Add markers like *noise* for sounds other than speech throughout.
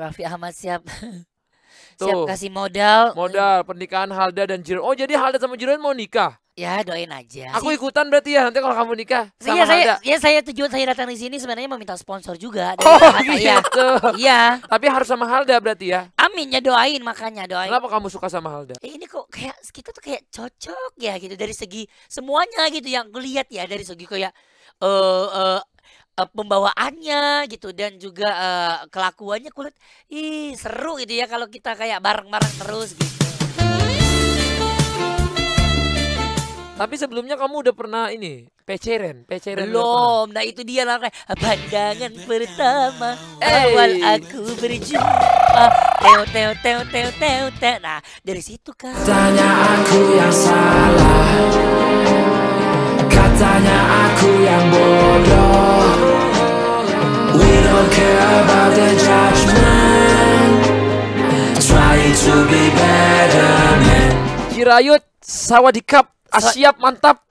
Raffi Ahmad siap *laughs* Tuh. siap kasih modal. Modal pernikahan Halda dan Jiren. Oh, jadi Halda sama Jiren mau nikah? Ya, doain aja. Aku ikutan berarti ya nanti kalau kamu nikah iya, sama ya, saya, Halda. Ya, saya tujuan saya datang di sini sebenarnya mau minta sponsor juga dari Oh, ya. gitu. Iya. iya. Tapi harus sama Halda berarti ya. Amin ya doain makanya doain. Kenapa kamu suka sama Halda? Eh, ini kok kayak kita tuh kayak cocok ya gitu dari segi semuanya gitu yang ngeliat ya dari segi kayak eh uh, uh, Eh, pembawaannya gitu dan juga uh, kelakuannya kulit ih seru gitu ya kalau kita kayak bareng-bareng terus gitu. Tapi sebelumnya kamu udah pernah ini peceren, peceren belum. Nah itu dia lah pandangan pertama awal aku berjumpa. Teo teo teo teo teo teo. Nah dari situ kan. Tanya aku yang salah, katanya aku yang bodoh don't care about the judgment Try to be better man Kirayut Sawadikap Ah, so siap mantap.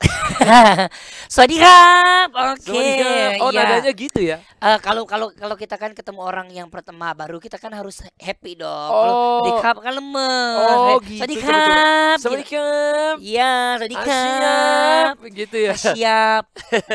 Swadihap. *laughs* Oke. Okay. Oh, ya. nadanya gitu ya. Uh, kalau kalau kalau kita kan ketemu orang yang pertama baru kita kan harus happy dong. Oh. dikap kan lemes. Oh, gitu. Swadihap. Swadihap. Gitu. Iya, swadihap. Ah, gitu ya. Ah, siap.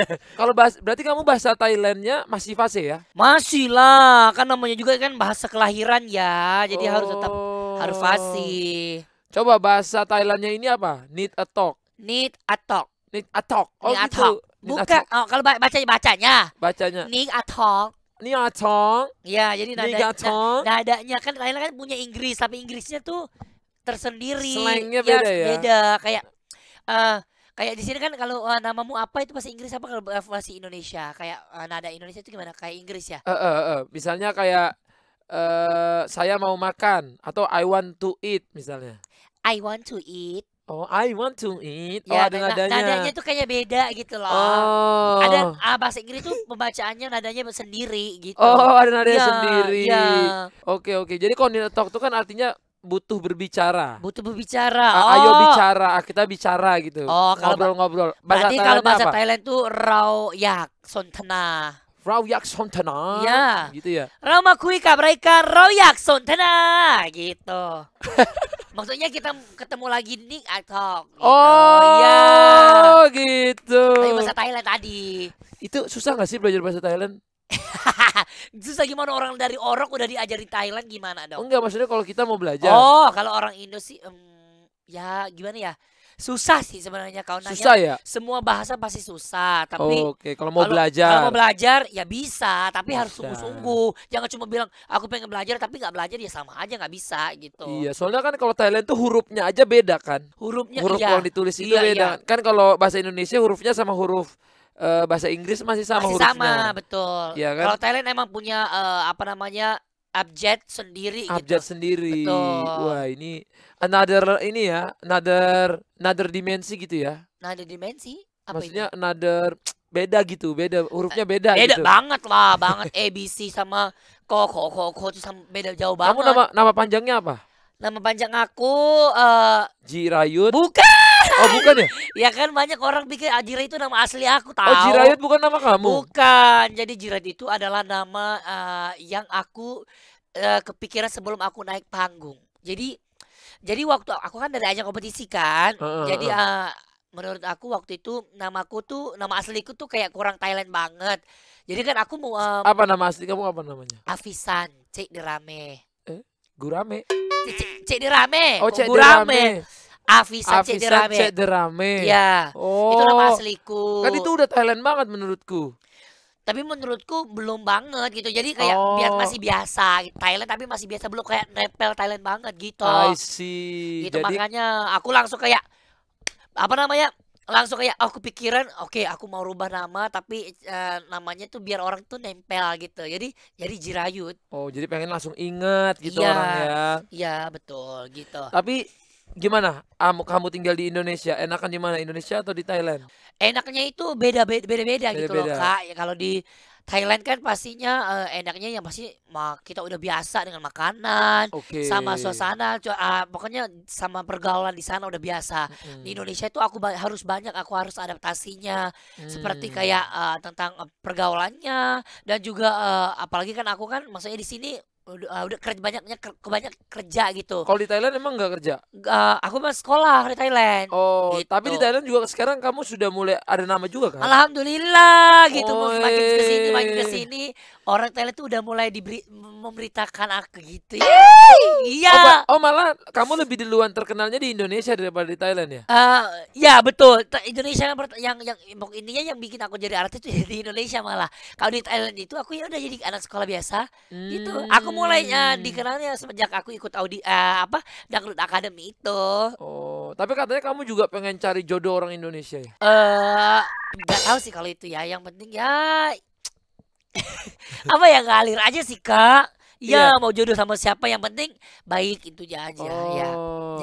*laughs* kalau bahas berarti kamu bahasa Thailandnya masih fase ya? Masih lah, kan namanya juga kan bahasa kelahiran ya. Jadi oh. harus tetap harus fasih. Oh. Coba bahasa Thailandnya ini apa? Need a talk. Need a talk. Need a Oh, gitu. need gitu. a talk. Oh, kalau baca bacanya. Bacanya. Need a talk. Need a talk. Ya jadi nada, need a nadanya kan lain kan punya Inggris, tapi Inggrisnya tuh tersendiri. Slangnya ya, beda ya. Beda kayak uh, kayak di sini kan kalau uh, namamu apa itu pasti Inggris apa kalau eh, bahasa Indonesia kayak uh, nada Indonesia itu gimana kayak Inggris ya Eh eh uh. misalnya kayak uh, saya mau makan atau I want to eat misalnya I want to eat Oh, I want to eat. Ya, oh, ada nadanya. Nadanya tuh kayaknya beda gitu loh. Oh. Ada ah, bahasa Inggris tuh pembacaannya nadanya sendiri gitu. Oh, *laughs* ada nadanya ya, sendiri. Ya. Oke, oke. Jadi kalau koordinat talk tuh kan artinya butuh berbicara. Butuh berbicara. Ah, oh. Ayo bicara, ah, kita bicara gitu. Oh, ngobrol-ngobrol. berarti Thailand kalau bahasa Thailand tuh rau yak sontana. Rau yak sontana. Iya. Gitu ya. Rau makui kabraika rau yak sontana gitu. *laughs* maksudnya kita ketemu lagi nih atau ah, gitu. Oh, ya gitu. Tapi bahasa Thailand tadi. Itu susah gak sih belajar bahasa Thailand? *laughs* Susah gimana orang dari Orang udah diajar di Thailand gimana dong? Enggak maksudnya kalau kita mau belajar. Oh, kalau orang Indo sih um, ya gimana ya? susah sih sebenarnya kalau nanya. Susah ya? Semua bahasa pasti susah, tapi oh, okay. kalau mau kalau, belajar. Kalau mau belajar ya bisa, tapi bisa. harus sungguh-sungguh. Jangan cuma bilang aku pengen belajar tapi nggak belajar ya sama aja nggak bisa gitu. Iya, soalnya kan kalau Thailand tuh hurufnya aja beda kan? Hurufnya huruf iya. yang ditulis itu iya, beda. Iya. Kan kalau bahasa Indonesia hurufnya sama huruf Uh, bahasa Inggris masih sama masih hurufnya. sama betul. Ya, kan? Kalau Thailand emang punya uh, apa namanya abjad sendiri gitu. abjad gitu. sendiri Betul. wah ini another ini ya another another dimensi gitu ya another dimensi apa maksudnya itu? another beda gitu beda hurufnya eh, beda beda gitu. banget lah *laughs* banget ABC sama koko koko koko ko itu sama beda jauh banget kamu nama nama panjangnya apa nama panjang aku uh, Jirayut bukan *laughs* Oh bukan ya? ya kan banyak orang pikir ah, Jirayut itu nama asli aku oh, tahu. Oh Jirayut bukan nama kamu? Bukan. Jadi Jirayut itu adalah nama uh, yang aku uh, kepikiran sebelum aku naik panggung. Jadi jadi waktu aku kan dari aja kompetisi kan. Uh, uh, Jadi uh, menurut aku waktu itu namaku tuh nama asliku tuh kayak kurang Thailand banget. Jadi kan aku mau um, apa nama asli kamu apa namanya? afisan Cek Dirame. Eh, Gurame. Cek Dirame. Oh, Cek Gurame. Dirame. Avisan Cederame. Avisan Cederame. Iya. Oh. Itu nama oh. asliku. Kan itu udah Thailand banget menurutku. Tapi menurutku belum banget gitu. Jadi kayak oh. biar masih biasa Thailand tapi masih biasa belum kayak nepel Thailand banget gitu. I see. Gitu Jadi... makanya aku langsung kayak apa namanya? langsung kayak aku pikiran oke okay, aku mau rubah nama tapi uh, namanya tuh biar orang tuh nempel gitu jadi jadi jirayut oh jadi pengen langsung inget gitu ya, orang ya iya betul gitu tapi Gimana? Kamu kamu tinggal di Indonesia, enakan di mana? Indonesia atau di Thailand? Enaknya itu beda-beda beda-beda gitu loh, Kak. Ya, kalau di Thailand kan pastinya uh, enaknya yang pasti kita udah biasa dengan makanan, okay. sama suasana, uh, pokoknya sama pergaulan di sana udah biasa. hmm. Di Indonesia itu aku ba harus banyak, aku harus adaptasinya, hmm. seperti mm. kayak uh, tentang eh, pergaulannya dan juga uh, apalagi kan aku kan maksudnya di sini udah ah, udah kerja banyaknya kebanyak kerja gitu. Kalau di Thailand emang nggak kerja? Uh, aku mah sekolah di Thailand. Oh, gitu. tapi di Thailand juga sekarang kamu sudah mulai ada nama juga kan? Alhamdulillah gitu, oh, makin kesini makin kesini orang Thailand tuh udah mulai diberi memberitakan aku ah, gitu ya. Iya. Oh, oh malah kamu lebih duluan terkenalnya di Indonesia daripada di Thailand ya? Uh, ya betul. Indonesia kan yang yang yang intinya yang bikin aku jadi artis itu di Indonesia malah. Kalau di Thailand itu aku ya udah jadi anak sekolah biasa hmm. gitu. Aku mulainya eh, hmm. dikenalnya semenjak aku ikut audi uh, apa dangdut academy itu. Oh, tapi katanya kamu juga pengen cari jodoh orang Indonesia ya? Eh, uh, enggak tahu sih kalau itu ya. Yang penting ya *laughs* apa ya ngalir aja sih kak ya iya. mau jodoh sama siapa yang penting baik itu aja ya. oh. ya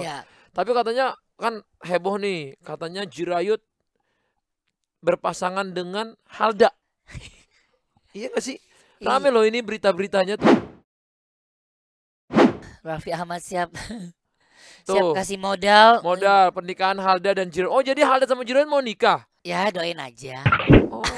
ya tapi katanya kan heboh nih katanya Jirayut berpasangan dengan Halda *laughs* iya gak sih rame loh ini berita-beritanya tuh Raffi Ahmad siap *laughs* Tuh. Siap kasih modal. Modal pernikahan Halda dan Jirayut Oh, jadi Halda sama Jirayut mau nikah? Ya, doain aja.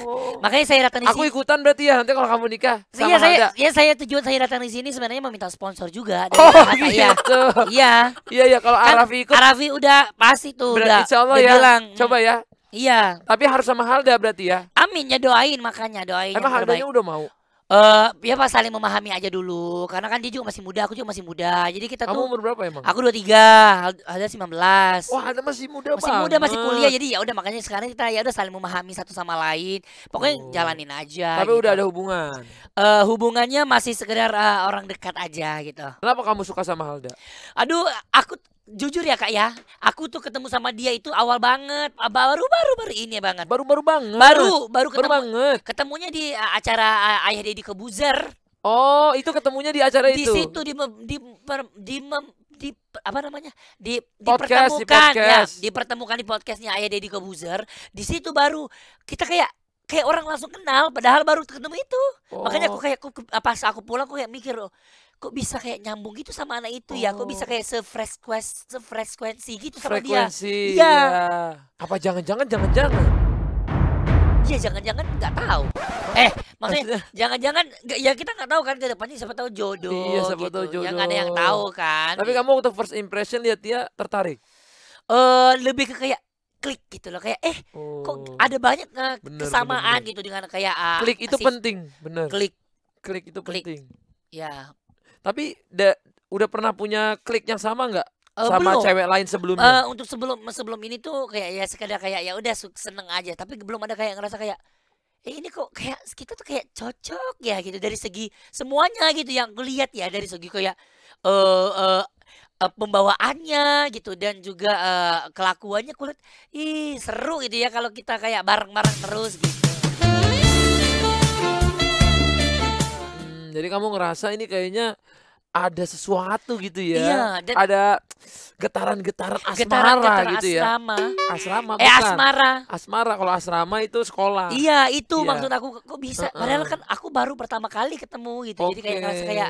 Oh. Makanya saya datang di sini. Aku ikutan berarti ya nanti kalau kamu nikah. Sama iya saya, ya saya tujuan saya datang di sini sebenarnya meminta sponsor juga. Dari oh iya. gitu. Iya. Iya iya kalau kan, Arafi ikut. Arafi udah pasti tuh berarti, udah. Insya Allah ya. Bilang, coba ya. Iya. Tapi harus sama Halda berarti ya. Amin ya doain makanya doain. Emang Haldanya udah mau. Eh, ya pas saling memahami aja dulu. Karena kan dia juga masih muda, aku juga masih muda. Jadi kita Kamu tuh umur berapa emang? Aku 23, ada 19. Wah, ada masih muda Masih banget. muda, masih kuliah. Nah. Jadi ya udah makanya sekarang kita ya udah saling memahami satu sama lain. Pokoknya oh. jalanin aja. Tapi gitu. udah ada hubungan. Eh, hubungannya masih sekedar uh, orang dekat aja gitu. Kenapa kamu suka sama Halda? Aduh, aku jujur ya kak ya, aku tuh ketemu sama dia itu awal banget, ah, baru baru baru ini ya banget. Baru baru banget. Baru baru ketemu. Baru banget. Ketemunya di ah, acara ah, ayah Deddy Kebuzer. Oh, itu ketemunya di acara di itu. Di situ di di, per, di, mem, di apa namanya? Di podcast, dipertemukan di pertemukan ya, dipertemukan di podcastnya ayah Deddy Kebuzer. Di situ baru kita kayak kayak orang langsung kenal padahal baru ketemu itu. Oh. Makanya aku kayak aku, pas aku pulang aku kayak mikir loh, kok bisa kayak nyambung gitu sama anak itu oh. ya kok bisa oh. kayak sefrekuensi sefrekuensi gitu sama Frequency, dia iya ya. apa jangan-jangan jangan-jangan iya jangan-jangan nggak tahu eh maksudnya jangan-jangan ya kita nggak tahu kan ke depannya siapa tahu jodoh iya siapa gitu. tahu jodoh yang ada yang tahu kan tapi kamu untuk first impression lihat dia tertarik eh uh, lebih ke kayak klik gitu loh kayak eh oh. kok ada banyak uh, bener, kesamaan bener, bener. gitu dengan kayak uh, klik itu penting bener klik klik itu klik. penting ya tapi da, udah pernah punya klik yang sama nggak? Uh, sama belum. cewek lain sebelumnya. Uh, untuk sebelum sebelum ini tuh kayak ya sekedar kayak ya udah seneng aja, tapi belum ada kayak ngerasa kayak eh ini kok kayak kita tuh kayak cocok ya gitu dari segi semuanya gitu yang kulihat ya dari segi kayak eh uh, uh, uh, pembawaannya gitu dan juga uh, kelakuannya kulit ih seru gitu ya kalau kita kayak bareng-bareng terus gitu. jadi kamu ngerasa ini kayaknya ada sesuatu gitu ya. Iya, dan ada getaran-getaran asmara getaran -getaran gitu ya. asrama. ya. Asrama. Eh bukan. asmara. Asmara kalau asrama itu sekolah. Iya, itu iya. maksud aku kok bisa uh -uh. padahal kan aku baru pertama kali ketemu gitu. Okay. Jadi kayak ngerasa kayak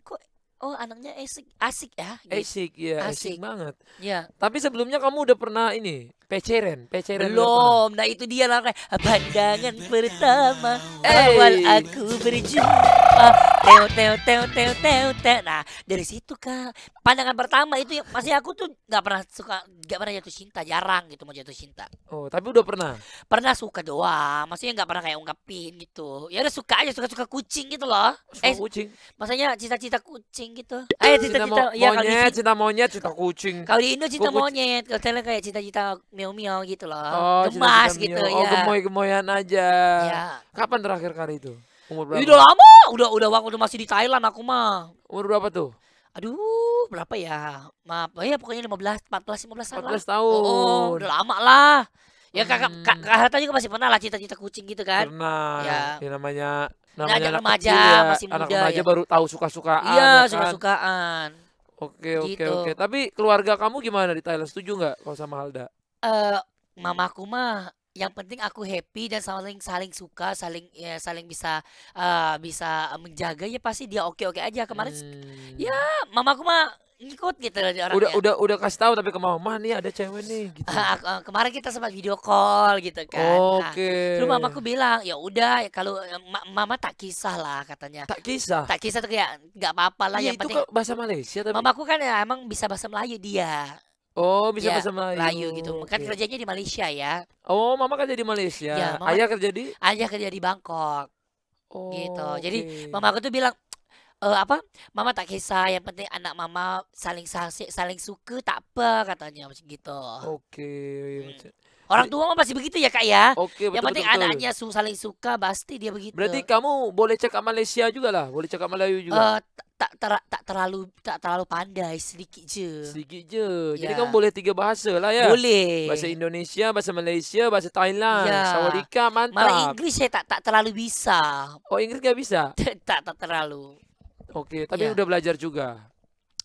kok oh anaknya asik asik ya gitu. Asik ya, asik, asik banget. Iya. Tapi sebelumnya kamu udah pernah ini Peceren, peceren. Belum. Nah itu dia lah pandangan pertama awal aku berjumpa teo teo teo teo teo teo nah dari situ kak pandangan pertama itu masih aku tuh nggak pernah suka nggak pernah jatuh cinta jarang gitu mau jatuh cinta oh tapi udah pernah pernah suka doang maksudnya nggak pernah kayak ungkapin gitu ya udah suka aja suka suka kucing gitu loh suka eh kucing maksudnya cita-cita kucing gitu eh cita-cita ya kalau di cita monyet cita kucing kalau di Indo cinta monyet kalau Thailand kayak cita-cita meow meow gitu loh oh, gemas gitu iya. oh, ya oh gemoy gemoyan aja ya. kapan terakhir kali itu Umur berapa? Udah lama, udah udah waktu masih di Thailand aku mah. Umur berapa tuh? Aduh, berapa ya? Maaf, oh ya pokoknya 15, 14, 15 tahun. 14 tahun. Oh, oh, udah lama lah. Ya kakak hmm. kakak kak, kak juga masih pernah lah cita-cita kucing gitu kan? Pernah. Ya, ya namanya namanya anak, anak remaja, kecil, ya. masih muda. Anak remaja ya. baru tahu suka-sukaan. Iya, ya kan? suka-sukaan. Oke, oke, gitu. oke. Tapi keluarga kamu gimana di Thailand? Setuju nggak kalau sama Halda? Eh, uh, mamaku mah yang penting aku happy dan saling saling suka saling ya, saling bisa uh, bisa menjaga ya pasti dia oke oke aja kemarin ya, hmm. ya aku mah ngikut gitu loh orangnya. Udah udah udah kasih tahu tapi ke mama nih ada cewek nih gitu. Uh, kemarin kita sempat video call gitu kan. Nah, oke. Okay. Nah, mamaku bilang ya udah ya kalau ma mama tak kisah lah katanya. Tak kisah. Tak kisah tuh kayak nggak apa-apa lah ya, yang itu penting. bahasa Malaysia tapi. Mamaku kan ya, emang bisa bahasa Melayu dia. Oh, bisa ya, bahasa Melayu. Melayu gitu. Kan okay. kerjanya di Malaysia ya. Oh, mama kerja di Malaysia. Ya, mama, ayah kerja di Ayah kerja di Bangkok. Gitu. Oh. Gitu. Jadi okay. mama aku tuh bilang e, apa? Mama tak kisah, yang penting anak mama saling saling suka tak apa katanya macam gitu. Oke, okay. Iya, hmm. Orang tua mah pasti begitu ya kak ya. Oke. Betul, Yang penting betul, anaknya su saling suka pasti dia begitu. Berarti kamu boleh cakap Malaysia juga lah, boleh cakap Melayu juga. Uh, tak ter tak terlalu tak terlalu pandai sedikit je. Sedikit je. Jadi ya. kamu boleh tiga bahasa lah ya. Boleh. Bahasa Indonesia, bahasa Malaysia, bahasa Thailand. Ya. Sawadika mantap. Malah Inggris saya tak tak terlalu bisa. Oh Inggris gak bisa? *laughs* tak tak terlalu. Oke, tapi ya. udah belajar juga.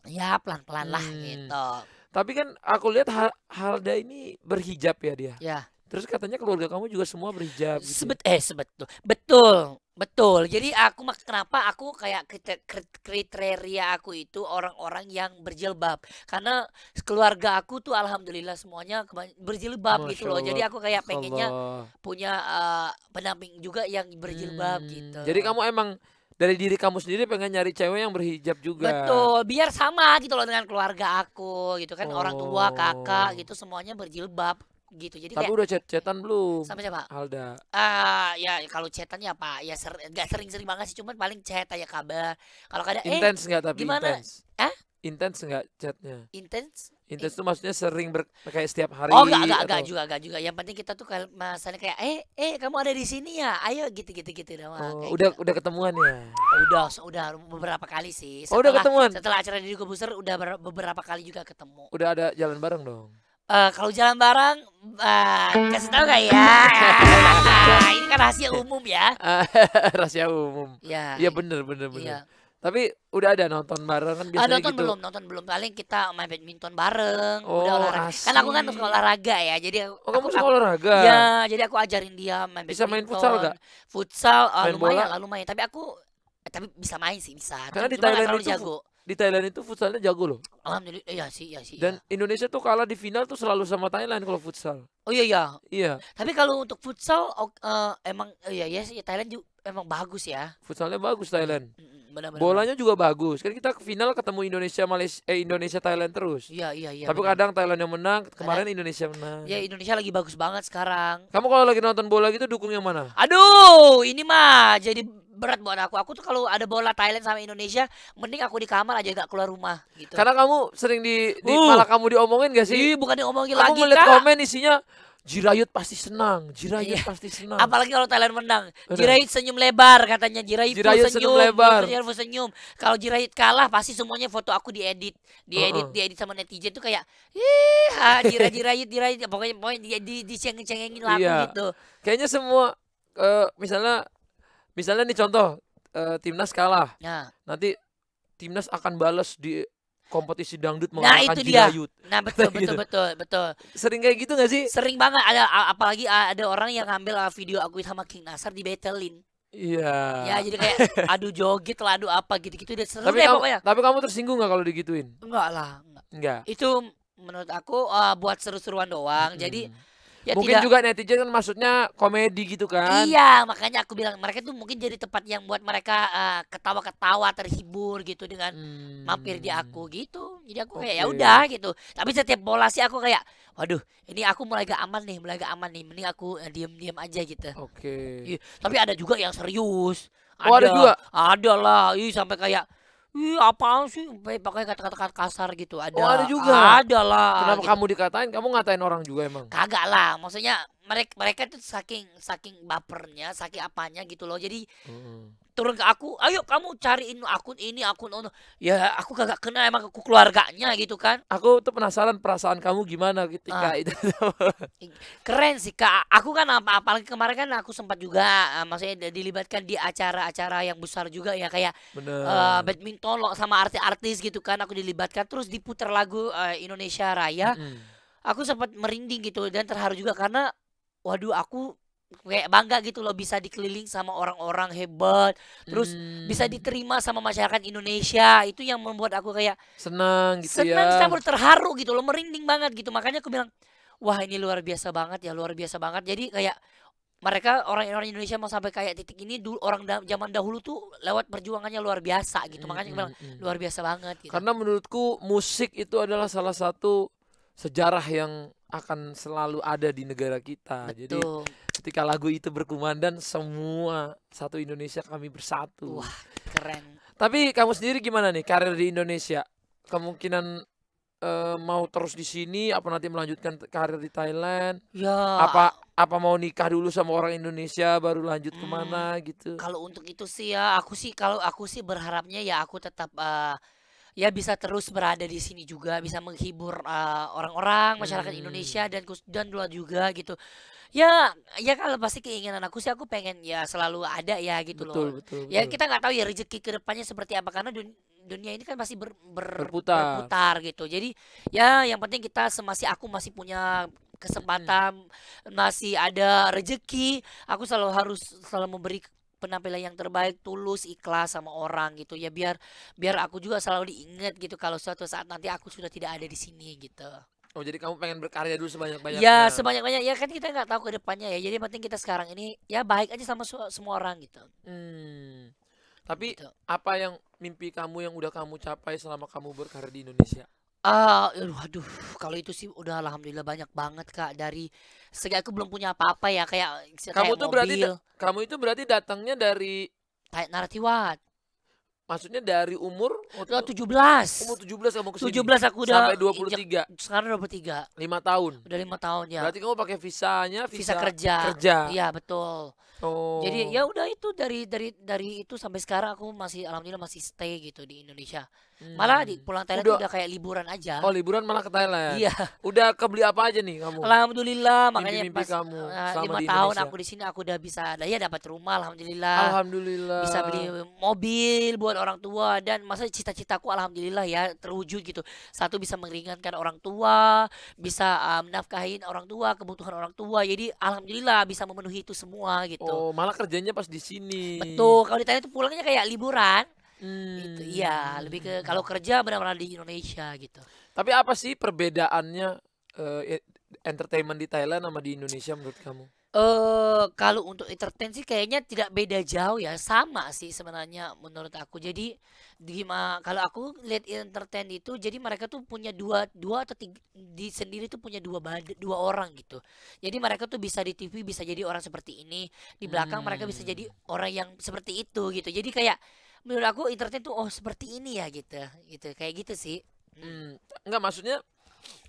Ya pelan-pelan hmm. lah gitu. Tapi kan aku lihat Halda ini berhijab ya dia. Ya. Terus katanya keluarga kamu juga semua berhijab. Gitu. Sebet eh sebetul. Betul. Betul. Jadi aku mak kenapa aku kayak kriteria aku itu orang-orang yang berjilbab. Karena keluarga aku tuh alhamdulillah semuanya berjilbab gitu loh. Jadi aku kayak pengennya Allah. punya uh, pendamping juga yang berjilbab hmm. gitu. Jadi kamu emang dari diri kamu sendiri pengen nyari cewek yang berhijab juga. Betul, biar sama gitu loh dengan keluarga aku gitu kan oh. orang tua, kakak oh. gitu semuanya berjilbab gitu. Jadi Tapi kayak, udah chat chatan belum? Sama siapa? Alda. Ah, uh, ya kalau chatan ya Pak, ya ser gak sering-sering banget sih, cuman paling chat aja kabar. Kalau kadang eh, Intens eh, gak, tapi gimana? Intense. Intens nggak chatnya? Intens? Intens itu maksudnya sering ber, kayak setiap hari. Oh enggak enggak atau... enggak juga enggak juga. Yang penting kita tuh kayak masalah kayak eh eh kamu ada di sini ya. Ayo gitu gitu gitu doang. Oh, udah gitu. udah ketemuan ya. Udah udah beberapa kali sih. Setelah, oh, udah ketemuan. Setelah acara di Gobuser udah beberapa kali juga ketemu. Udah ada jalan bareng dong. Uh, kalau jalan bareng uh, kasih tahu gak ya? *laughs* Ini kan rahasia umum ya. *laughs* rahasia umum. Ya. Iya bener bener bener. Ya tapi udah ada nonton bareng kan ah, biasanya ah, nonton gitu. belum, nonton belum. Paling kita main badminton bareng, oh, udah olahraga. Kan aku kan suka olahraga ya. Jadi oh, aku, oh, kamu kan suka olahraga. Iya, jadi aku ajarin dia main badminton. Bisa main futsal enggak? Futsal uh, main lumayan, bola? lumayan. Tapi aku eh, tapi bisa main sih, bisa. Karena Cuma di Thailand itu jago. Di Thailand itu futsalnya jago loh. Alhamdulillah, iya sih, iya sih. Iya. Dan iya. Indonesia tuh kalah di final tuh selalu sama Thailand kalau futsal. Oh iya iya. Iya. Tapi kalau untuk futsal uh, emang iya iya sih Thailand juga, emang bagus ya. Futsalnya bagus Thailand. Mm -mm. Benar, benar, Bolanya juga bagus. Kan kita ke final ketemu Indonesia Malaysia eh Indonesia Thailand terus. Iya, iya, iya. Tapi benar. kadang Thailand yang menang, kemarin Thailand. Indonesia menang. Ya, Indonesia lagi bagus banget sekarang. Kamu kalau lagi nonton bola gitu dukung yang mana? Aduh, ini mah jadi berat buat aku. Aku tuh kalau ada bola Thailand sama Indonesia, mending aku di kamar aja gak keluar rumah gitu. Karena kamu sering di, di uh. malah kamu diomongin gak sih? Ih, bukan diomongin kamu lagi. Kamu melihat komen isinya Jirayut pasti senang, Jirayut iya. pasti senang. Apalagi kalau Thailand menang, Jirayut senyum lebar katanya, Jirayut, Jirayut senyum, senyum lebar. Jirayut senyum. Kalau Jirayut kalah pasti semuanya foto aku diedit, diedit, uh -uh. diedit sama netizen tuh kayak ih, Jirayut, Jirayut, Jirayut, ya, pokoknya pokoknya di, di, diceng-cengengin lagu iya. gitu. Kayaknya semua uh, misalnya misalnya nih contoh uh, timnas kalah. Nah. Nanti timnas akan balas di kompetisi dangdut nah, mengalahkan nah, itu dia. Jirayut. Nah betul betul gitu. betul betul. Sering kayak gitu gak sih? Sering banget ada apalagi ada orang yang ngambil video aku sama King Nasar di Betelin. Iya. Ya jadi kayak *laughs* adu joget lah adu apa gitu-gitu tapi deh kamu, pokoknya. Tapi kamu tersinggung gak kalau digituin? Enggak lah, enggak. enggak. Itu menurut aku uh, buat seru-seruan doang. Hmm. Jadi Ya, mungkin tidak. juga netizen kan maksudnya komedi gitu kan. Iya, makanya aku bilang mereka tuh mungkin jadi tempat yang buat mereka eh, ketawa-ketawa, terhibur gitu dengan hmm. mampir di aku gitu. Jadi aku okay. kayak ya udah gitu. Tapi setiap bola sih aku kayak waduh, ini aku mulai gak aman nih, mulai gak aman nih. Mending aku eh, diem-diem aja gitu. Oke. Okay. Iya, tapi ada juga yang serius. Oh, ada, oh, ada juga. Ada lah, Ih, sampai kayak Ih, apaan sih pakai kata-kata kasar gitu? Ada. Oh, ada juga. Ada lah. Kenapa gitu. kamu dikatain? Kamu ngatain orang juga emang? Kagak lah, maksudnya mereka mereka tuh saking saking bapernya, saking apanya gitu loh. Jadi mm -hmm turun ke aku, ayo kamu cariin akun ini, akun ono. Ya aku kagak kenal emang aku keluarganya gitu kan. Aku tuh penasaran perasaan kamu gimana ketika ah. itu. Keren sih kak. Aku kan apa apalagi kemarin kan aku sempat juga uh, maksudnya dilibatkan di acara-acara yang besar juga ya kayak uh, badminton loh sama artis-artis gitu kan. Aku dilibatkan terus diputar lagu uh, Indonesia Raya. Mm -hmm. Aku sempat merinding gitu dan terharu juga karena waduh aku kayak bangga gitu loh bisa dikeliling sama orang-orang hebat terus hmm. bisa diterima sama masyarakat Indonesia itu yang membuat aku kayak senang gitu ya. senang ya. terharu gitu loh merinding banget gitu makanya aku bilang wah ini luar biasa banget ya luar biasa banget jadi kayak mereka orang-orang Indonesia mau sampai kayak titik ini dulu orang da zaman dahulu tuh lewat perjuangannya luar biasa gitu makanya mm, bilang hmm, luar biasa banget gitu. karena menurutku musik itu adalah salah satu sejarah yang akan selalu ada di negara kita Betul. jadi ketika lagu itu berkumandang semua satu Indonesia kami bersatu. Wah, keren. Tapi kamu sendiri gimana nih karir di Indonesia? Kemungkinan uh, mau terus di sini apa nanti melanjutkan karir di Thailand? Ya. Apa apa mau nikah dulu sama orang Indonesia baru lanjut hmm, kemana gitu? Kalau untuk itu sih ya aku sih kalau aku sih berharapnya ya aku tetap uh, ya bisa terus berada di sini juga bisa menghibur eh, orang-orang uh, masyarakat hmm. Indonesia dan dan luar juga gitu ya ya kalau pasti keinginan aku sih aku pengen ya selalu ada ya gitu betul, loh betul, ya, betul. ya kita nggak tahu ya rezeki kedepannya seperti apa karena dun dunia ini kan masih ber, ber, berputar. berputar gitu jadi ya yang penting kita semasih aku masih punya kesempatan hmm. masih ada rezeki aku selalu harus selalu memberi penampilan yang terbaik tulus ikhlas sama orang gitu ya biar biar aku juga selalu diingat gitu kalau suatu saat nanti aku sudah tidak ada di sini gitu Oh jadi kamu pengen berkarya dulu sebanyak-banyaknya. Ya sebanyak-banyak ya kan kita nggak tahu ke depannya ya. Jadi penting kita sekarang ini ya baik aja sama semua orang gitu. Hmm. Tapi gitu. apa yang mimpi kamu yang udah kamu capai selama kamu berkarya di Indonesia? Ah, uh, aduh, kalau itu sih udah alhamdulillah banyak banget kak dari segi aku belum punya apa-apa ya kayak kamu kayak tuh mobil. berarti kamu itu berarti datangnya dari kayak naratiwat Maksudnya dari umur oh, 17. Umur 17 kamu kesini. 17 aku udah sampai 23. Injek, sekarang 23. 5 tahun. Udah 5 tahun ya. Berarti kamu pakai visanya visa, visa kerja. Kerja. Iya, betul. Oh. Jadi ya udah itu dari dari dari itu sampai sekarang aku masih alhamdulillah masih stay gitu di Indonesia. Hmm. Malah di hmm. pulang Thailand udah, udah kayak liburan aja. Oh, liburan malah ke Thailand. Iya. Udah kebeli apa aja nih kamu? Alhamdulillah makanya mimpi, -mimpi pas kamu eh, lima tahun aku di sini aku udah bisa ya dapat rumah alhamdulillah. Alhamdulillah. Bisa beli mobil buat orang tua dan masa cita-citaku alhamdulillah ya terwujud gitu. Satu bisa meringankan orang tua, bisa uh, menafkahin orang tua, kebutuhan orang tua. Jadi alhamdulillah bisa memenuhi itu semua gitu. Oh gitu. Oh, malah kerjanya pas di sini. Betul. Kalau ditanya Thailand itu pulangnya kayak liburan. Hmm. Gitu. Iya, lebih ke kalau kerja benar-benar di Indonesia gitu. Tapi apa sih perbedaannya uh, entertainment di Thailand sama di Indonesia menurut kamu? Uh, kalau untuk entertain sih kayaknya tidak beda jauh ya, sama sih sebenarnya menurut aku. Jadi, gimana kalau aku lihat entertain itu jadi mereka tuh punya dua dua atau tiga, di sendiri tuh punya dua dua orang gitu. Jadi mereka tuh bisa di TV bisa jadi orang seperti ini, di belakang mereka bisa jadi hmm. orang yang seperti itu gitu. Jadi kayak menurut aku entertain tuh, oh seperti ini ya gitu, gitu kayak gitu sih. hmm. nggak maksudnya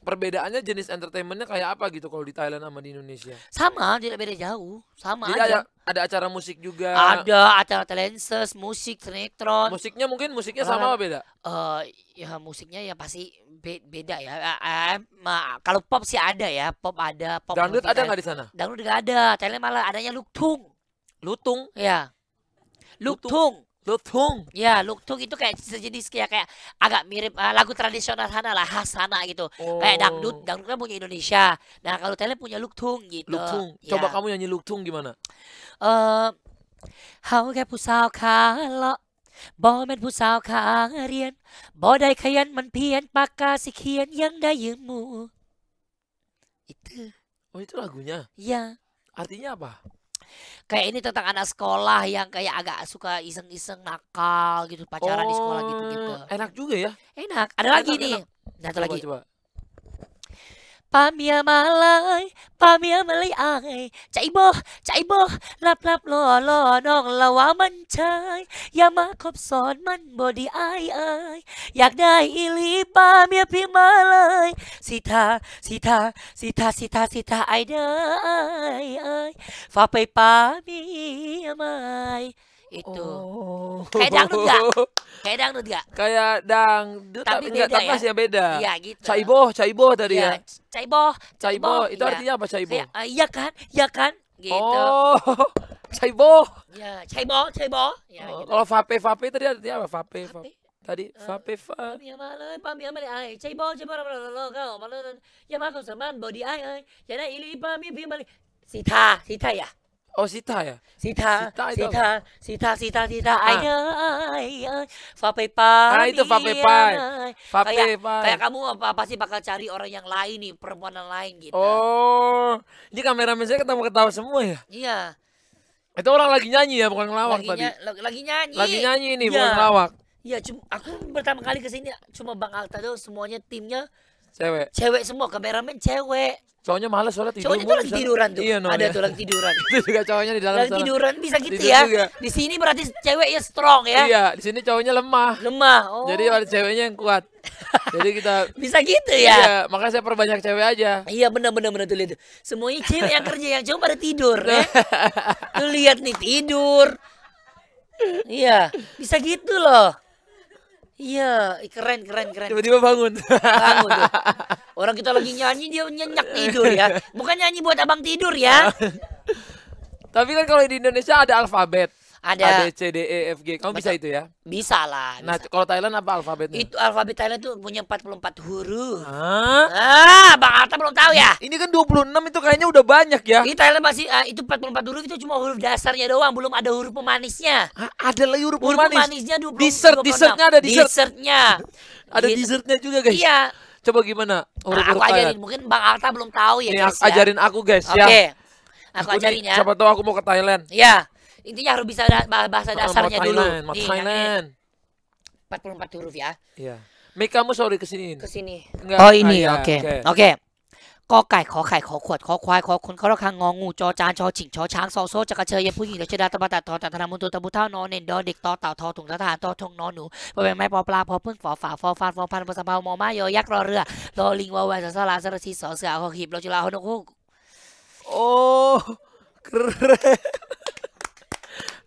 perbedaannya jenis entertainmentnya kayak apa gitu kalau di Thailand sama di Indonesia? Sama, tidak beda jauh, sama Jadi aja. Ada, ada acara musik juga. Ada acara lenses, musik, sinetron. Musiknya mungkin musiknya ah. sama uh, apa beda? Eh uh, ya musiknya ya pasti be beda ya. Uh, uh, kalau pop sih ada ya, pop ada, pop. Dangdut ada nggak di sana? Dangdut nggak ada, Thailand malah adanya lutung. Lutung? Ya. Lutung. lutung. Lutung. Tung. Ya, lutung Tung itu kayak sejenis kayak kayak agak mirip uh, lagu tradisional sana lah, khas sana gitu. Oh. Kayak dangdut, dangdut kan punya Indonesia. Nah, kalau Thailand punya lutung Tung gitu. Lutung. Tung. Ya. Coba kamu nyanyi lutung Tung gimana? Eh uh, Hau kayak pusau kalau yemu. Itu. Oh, itu lagunya? Ya. Artinya apa? kayak ini tentang anak sekolah yang kayak agak suka iseng-iseng nakal gitu pacaran oh, di sekolah gitu gitu enak juga ya enak ada enak, lagi enak. nih satu coba, lagi coba. ปาเมียมาเลยปาเมียมาเลยอายใจบ่ใจบ่รับรับหล่อหล่อน้องละว่ามันชาย อย่ามาคบสอนมันบ่ดีอายอายอยากได้อีลีปาเมียพี่มาเลย สิทาสิทาสิทาสิทาสิทาไอเด้อยอายฝากไปปาเมียมา itu oh. kayak dangdut gak *laughs* kayak dangdut gak kayak dangdut tapi enggak, beda tapi ya? beda iya gitu caiboh caiboh tadi ya, ya. caiboh caiboh itu ya. artinya apa caiboh uh, iya kan iya kan gitu oh *laughs* caiboh ya caiboh caiboh ya, oh, gitu. kalau vape vape tadi artinya apa vape, vape? vape tadi eh, vape fa ya malu pami amali ai cai bo cai bo lo lo ga malan ya ma seman body ai ai ya na ili pami pi mali sita sita ya Oh Sita ya? Sita, Sita, Sita, Sita, Sita, Sita, ah. Sita, Sita, Sita, Fape Pai. Ah itu Fape Pai. Fape Pai. Kayak kamu apa, Sita, bakal cari orang yang lain nih, perempuan yang lain gitu. Oh, jadi kameramen saya ketemu ketawa semua ya? Iya. Itu orang lagi nyanyi ya, bukan ngelawak lagi tadi. lagi nyanyi. Lagi nyanyi nih, ya. bukan ngelawak. Iya, aku pertama kali kesini cuma Bang Alta doang, semuanya timnya Cewek. Cewek semua kameramen cewek. Cowoknya malas soalnya tidur. Cowoknya tuh lagi tiduran tuh. Iya, no, ada ya. tuh lagi tiduran. *laughs* itu juga cowoknya di dalam lagi tiduran bisa gitu tidur ya. Juga. Di sini berarti cewek ya strong ya. Iya, di sini cowoknya lemah. Lemah. Oh. Jadi ada ceweknya yang kuat. *laughs* Jadi kita bisa gitu ya. Iya, makanya saya perbanyak cewek aja. Iya, benar benar benar tuh lihat. semua Semuanya cewek yang kerja yang cowok pada tidur ya. *laughs* Tuh lihat nih tidur. Iya, bisa gitu loh. Iya, keren keren keren. Tiba-tiba bangun. Bangun tuh. Orang kita lagi nyanyi dia nyenyak tidur ya. Bukan nyanyi buat abang tidur ya. *laughs* Tapi kan kalau di Indonesia ada alfabet ada A B C D E F G kamu betul. bisa itu ya bisa lah nah, bisa. nah kalau Thailand apa alfabetnya itu alfabet Thailand itu punya 44 huruf Hah? ah bang Alta belum tahu ya ini kan 26 itu kayaknya udah banyak ya Ini Thailand masih uh, itu 44 huruf itu cuma huruf dasarnya doang belum ada huruf pemanisnya Hah? ada lagi huruf, huruf pemanis. pemanisnya 20, dessert dessertnya ada dessert dessertnya *laughs* ada gitu. dessertnya juga guys iya coba gimana huruf -huruf nah, aku ajarin Thailand. mungkin bang Alta belum tahu ya Ini guys ya. ajarin aku guys okay. ya Oke, aku, aku ajarin ya. Siapa tahu aku mau ke Thailand. Iya. Intinya harus bisa da bahasa dasarnya uh, dulu. Thailand, nih, Thailand. 44 h u r u f ya. Iya. Mei kamu sorry kesini. Kesini. Oh ini oke o k e กอไก่ขอไข่ขอขวดขอควายขอคุณขอระคังงองูจอจานชอฉิงชอช้างซอโซจักรเชยผู้หญิงเดชดาตบตัดทอตัดธนามุตุตบุเท่านอนเนนดอเด็กตอเต่าทอถุงทะทานตอทงนอนหนูบะเบงไม้ปอปลาพอพึ่งฝอฝาฟอฟานฟอพันปะสะเภามอม้ายอยักษ์รอเรือรอลิงวอแวสสลาสระชีสอเสือขอหีบรอจุลาฮอนกฮูกโอ้เกร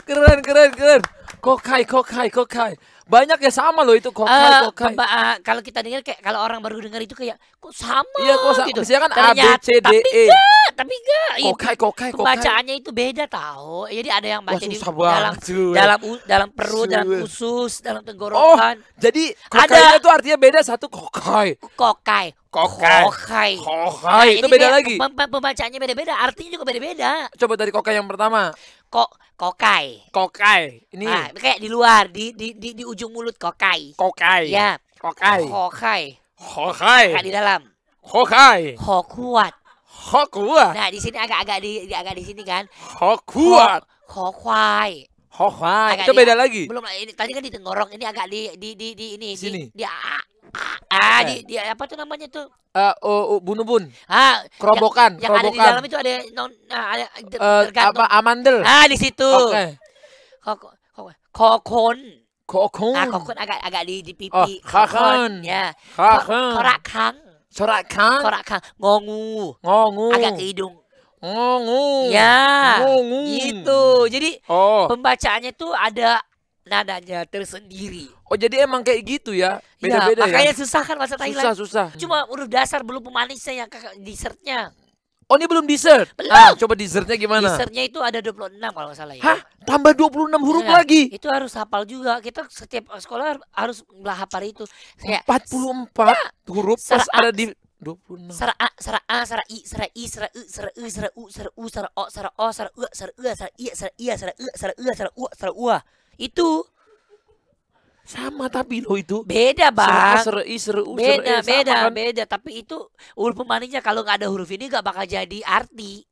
Keren, keren, keren. Kokai, kokai, kokai. Banyak ya sama loh itu kokai, uh, kokai. Uh, kalau kita dengar kayak kalau orang baru dengar itu kayak kok sama Iya, kok sama. Gitu. Biasanya kan A B C D E. Tapi enggak, tapi enggak. Iya, kokai, kokai, kokai. Bacaannya itu beda tahu. Jadi ada yang baca Wah, di dalam cuman. dalam dalam perut, cuman. dalam usus, dalam oh, tenggorokan. Oh, jadi kokainya ada, itu artinya beda satu kokai. Kokai. Kokai. Kokai. Kokai. Nah, itu beda lagi. Pembacaannya beda-beda, artinya juga beda-beda. Coba dari kokai yang pertama kok kokai. Kokai. Ini ah, kayak di luar, di di di, di ujung mulut kokai. Kokai. Ya. Kokai. Kokai. Kokai. di dalam. Kokai. kokuat kuat Nah, di sini agak-agak di, di agak di sini kan. kok kokai kokai Itu beda di, lagi. Belum ini tadi kan di tenggorok, ini agak di di di, di ini sini. di, di, di ah eh. di, di apa tuh namanya tuh eh uh, uh, uh, bun ah ya, kerobokan yang, yang kerobokan. ada di dalam itu ada non nah, ada uh, apa amandel ah di situ okay. kok kokon kokon ah kokon agak agak di di pipi oh, kokon ya kokon korak korak kang kang korak kang ngongu ngongu agak ke hidung ngongu ya ngongu gitu jadi oh. pembacaannya tuh ada nadanya tersendiri. Oh jadi emang kayak gitu ya? Beda-beda ya, ya? makanya ya? susah kan bahasa Thailand. Susah, susah. Cuma huruf dasar belum pemanisnya yang dessertnya. Oh ini belum dessert? Belum. Ah, coba dessertnya gimana? Dessertnya itu ada 26 kalau nggak salah ya. Hah? Tambah 26 huruf ya, lagi? Itu harus hafal juga. Kita setiap sekolah harus hafal itu. Kayak 44 ya, huruf pas ada di 26. Sara A, sara A, sara I, sara I, sara U, sara U, sara U, sara U, sara O, sara O, sara U, sara U, sara I, sara I, sara U, sara U, sara U, sara U, sara U. Itu sama tapi lo itu beda bang ah, seru i ser u beda eh, beda kan? beda tapi itu huruf manisnya kalau nggak ada huruf ini nggak bakal jadi arti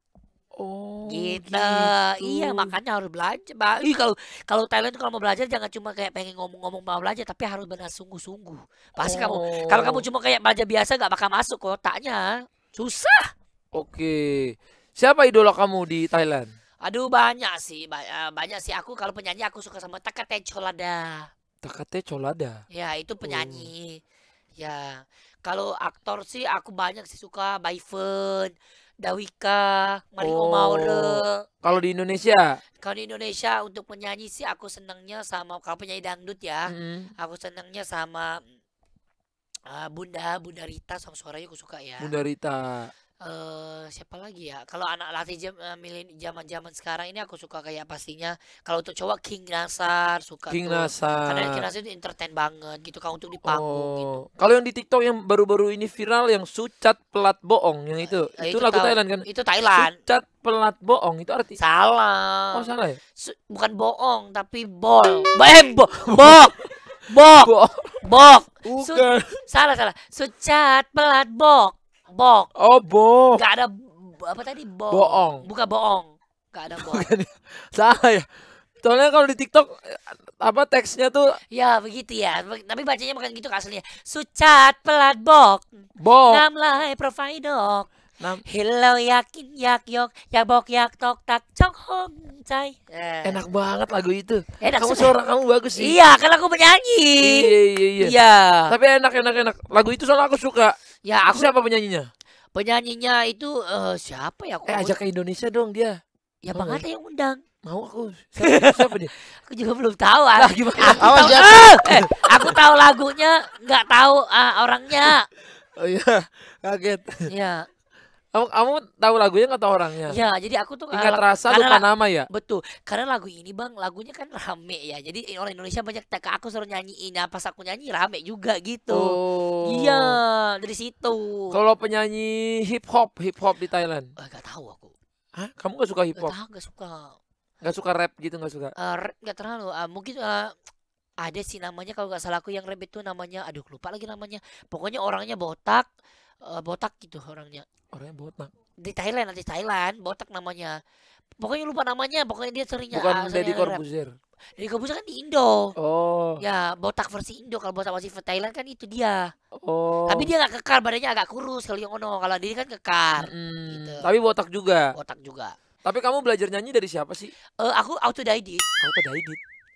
Oh, gitu. gitu. Iya, makanya harus belajar. Bah, ih, kalau kalau Thailand kalau mau belajar jangan cuma kayak pengen ngomong-ngomong mau belajar, tapi harus benar sungguh-sungguh. Pasti oh. kamu kalau kamu oh. cuma kayak belajar biasa nggak bakal masuk kotaknya. Susah. Oke. Siapa idola kamu di Thailand? Aduh banyak sih banyak, eh, banyak sih aku kalau penyanyi aku suka sama Takate Colada. Takate Colada. Ya itu penyanyi. Oh. Ya kalau aktor sih aku banyak sih suka Baifen, Dawika, Mario oh. Maure. Kalau di Indonesia? Kalau di Indonesia untuk penyanyi sih aku senangnya sama kalau penyanyi dangdut ya. Mm. Aku senangnya sama uh, Bunda Bunda Rita sama suaranya aku suka ya. Bunda Rita uh, siapa lagi ya? Kalau anak latih jam, uh, zaman zaman sekarang ini aku suka kayak pastinya kalau untuk cowok King Nasar suka King tuh. Nasar. Karena King Nasar itu entertain banget gitu kan untuk di panggung gitu. oh. gitu. Kalau yang di TikTok yang baru-baru ini viral yang Sucat Pelat bohong yang itu. Uh, itu, itu lagu tahu, Thailand kan? Itu Thailand. Sucat Pelat bohong itu arti Salah. Oh, salah ya? bukan bohong tapi bol. Eh, bo bok. Bok. *laughs* Bok. Bok. Bukan. salah salah. Sucat Pelat Bok bok. Oh, bok. Gak ada apa tadi? Bo Boong. Bukan boong. Gak ada boong. *laughs* Salah ya. Soalnya kalau di TikTok apa teksnya tuh Ya begitu ya Tapi bacanya bukan gitu aslinya Sucat pelat bok Bok lai providok Nam. Hello yakin yak yok yak bok yak tok tak cok hong cai. Eh. Enak banget lagu itu. Enak kamu suara kamu bagus sih. Iya, kan aku menyanyi. Iya, iya, iya. Iya. Tapi enak enak enak. Lagu itu soalnya aku suka. Ya, aku siapa penyanyinya? Penyanyinya itu uh, siapa ya? Aku eh, ajak ke Indonesia dong dia. Ya Bang Hatta yang undang. Mau aku siapa, siapa dia? *laughs* aku juga belum tahu. Ah. Lah, gimana? Aku Awas, tahu, eh, *laughs* aku tahu lagunya, nggak tahu uh, orangnya. Oh iya, kaget. Iya. Kamu, kamu tahu lagunya nggak tahu orangnya? Ya, jadi aku tuh ingat rasa lupa nama ya. Betul, karena lagu ini bang, lagunya kan rame ya. Jadi eh, orang Indonesia banyak tak aku suruh nyanyiin, nah, pas aku nyanyi rame juga gitu. Oh. Iya, dari situ. Kalau penyanyi hip hop, hip hop di Thailand? Eh, gak tahu aku. Hah? Kamu gak suka hip hop? Gak, suka. Gak suka rap gitu gak suka? Uh, rap gak terlalu. Uh, mungkin uh, ada sih namanya kalau nggak salah aku yang rabbit tuh namanya aduh lupa lagi namanya pokoknya orangnya botak uh, botak gitu orangnya orangnya botak di Thailand nanti Thailand botak namanya pokoknya lupa namanya pokoknya dia seringnya bukan uh, Deddy Corbuzier Deddy Corbuzier kan di Indo oh ya botak versi Indo kalau botak versi Thailand kan itu dia oh tapi dia nggak kekar badannya agak kurus kalau yang ono kalau dia kan kekar hmm. gitu. tapi botak juga botak juga tapi kamu belajar nyanyi dari siapa sih? Uh, aku Auto Autodidik.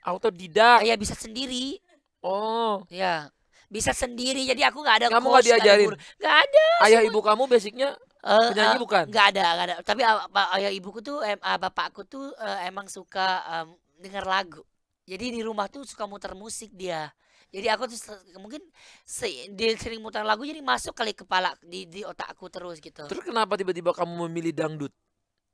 Autodidak. ya bisa sendiri. Oh. Ya. Bisa sendiri. Jadi aku nggak ada Kamu nggak diajarin? Nggak ada. Ayah semua. ibu kamu basicnya Uh, penyanyi uh, bukan? Gak ada, gak ada. Tapi uh, ayah ibuku tuh, em, uh, bapakku tuh uh, emang suka um, dengar lagu. Jadi di rumah tuh suka muter musik dia. Jadi aku tuh mungkin se dia sering muter lagu jadi masuk kali kepala di, di aku terus gitu. Terus kenapa tiba-tiba kamu memilih dangdut?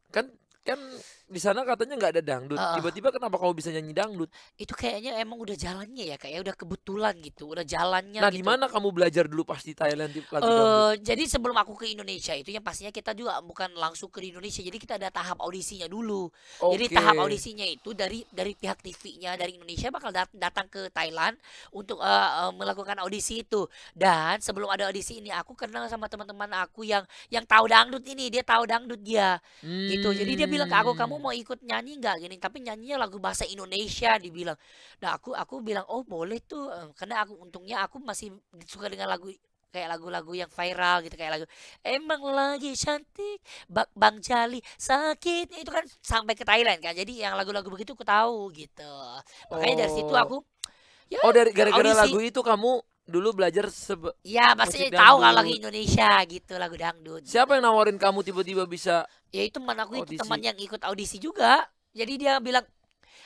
Kan kan di sana katanya nggak ada dangdut. tiba Tiba-tiba kenapa kamu bisa nyanyi dangdut? Itu kayaknya emang udah jalannya ya, kayak udah kebetulan gitu, udah jalannya. Nah, gitu. di mana kamu belajar dulu pas di Thailand di uh, Jadi sebelum aku ke Indonesia itu yang pastinya kita juga bukan langsung ke Indonesia, jadi kita ada tahap audisinya dulu. Okay. Jadi tahap audisinya itu dari dari pihak TV-nya dari Indonesia bakal dat datang ke Thailand untuk uh, uh, melakukan audisi itu. Dan sebelum ada audisi ini, aku kenal sama teman-teman aku yang yang tahu dangdut ini, dia tahu dangdut dia, hmm. gitu. Jadi dia bilang ke aku hmm. kamu mau ikut nyanyi nggak gini tapi nyanyinya lagu bahasa Indonesia dibilang nah aku aku bilang oh boleh tuh karena aku untungnya aku masih suka dengan lagu kayak lagu-lagu yang viral gitu kayak lagu emang lagi cantik bak bang Jali sakit itu kan sampai ke Thailand kan jadi yang lagu-lagu begitu aku tahu gitu makanya oh. dari situ oh. aku ya, oh dari gara-gara lagu itu kamu dulu belajar sebe ya pasti tahu kalau lagu Indonesia gitu, lagu dangdut. Siapa yang nawarin kamu tiba-tiba bisa? Ya itu teman aku itu teman yang ikut audisi juga. Jadi dia bilang,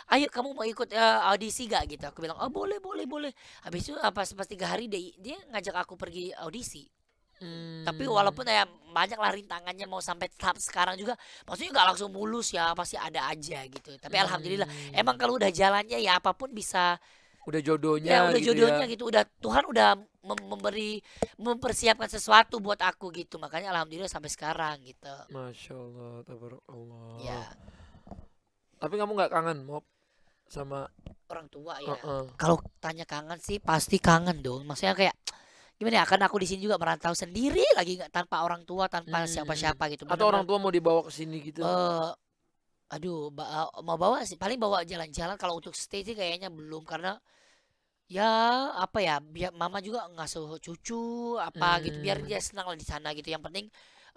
"Ayo kamu mau ikut uh, audisi gak?" gitu. Aku bilang, "Oh, boleh, boleh, boleh." Habis itu apa pas tiga hari dia, dia ngajak aku pergi audisi. Hmm. Tapi walaupun ya banyak lah rintangannya mau sampai tahap sekarang juga, maksudnya nggak langsung mulus ya, pasti ada aja gitu. Tapi hmm. alhamdulillah, emang kalau udah jalannya ya apapun bisa udah jodohnya ya udah gitu ya. jodohnya ya. gitu udah Tuhan udah mem memberi mempersiapkan sesuatu buat aku gitu makanya alhamdulillah sampai sekarang gitu masya allah tabarakallah ya tapi kamu nggak kangen mau sama orang tua ya uh -uh. kalau tanya kangen sih pasti kangen dong maksudnya kayak gimana ya kan aku di sini juga merantau sendiri lagi nggak tanpa orang tua tanpa hmm. siapa-siapa hmm. gitu Bener -bener. atau orang tua mau dibawa ke sini gitu uh, Aduh, ba eh, mau bawa sih. Paling bawa jalan-jalan. Kalau untuk stay sih kayaknya belum karena ya apa ya biar mama juga ngasuh cucu apa hmm. gitu biar hmm. dia senang di sana gitu yang penting